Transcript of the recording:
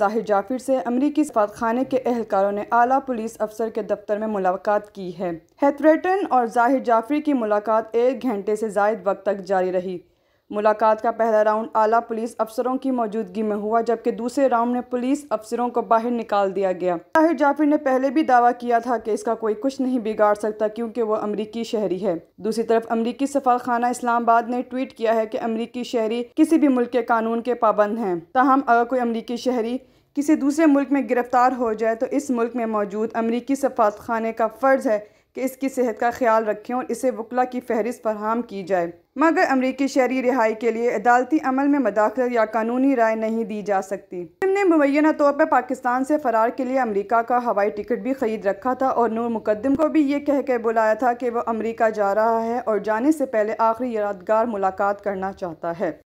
जाहिर जाफिर से अमरीकी सफात खाने के अहलकारों ने आला पुलिस अफसर के दफ्तर में मुलाकात की है हेथरेटन और जाहिर जाफरी की मुलाकात एक घंटे से जायद वक्त तक जारी रही मुलाकात का पहला राउंड आला पुलिस अफसरों की मौजूदगी में हुआ जबकि दूसरे राउंड में पुलिस अफसरों को बाहर निकाल दिया गया ताहिर जाफिर ने पहले भी दावा किया था कि इसका कोई कुछ नहीं बिगाड़ सकता क्योंकि वो अमरीकी शहरी है दूसरी तरफ अमरीकी खाना इस्लामाबाद ने ट्वीट किया है कि अमरीकी शहरी किसी भी मुल्क के कानून के पाबंद हैं ताहम अगर कोई अमरीकी शहरी किसी दूसरे मुल्क में गिरफ्तार हो जाए तो इस मुल्क में मौजूद अमरीकी सफात खाने का फ़र्ज़ है कि इसकी सेहत का ख्याल रखें और इसे वकला की फहरिस्त फरहम की जाए मगर अमरीकी शहरी रिहाई के लिए अदालती अमल में मदाखलत या कानूनी राय नहीं दी जा सकती ने मुबैना तौर पर पाकिस्तान से फरार के लिए अमरीका का हवाई टिकट भी खरीद रखा था और नूर मुकदम को भी ये कह के बुलाया था कि वह अमरीका जा रहा है और जाने से पहले आखिरी यादगार मुलाकात करना चाहता है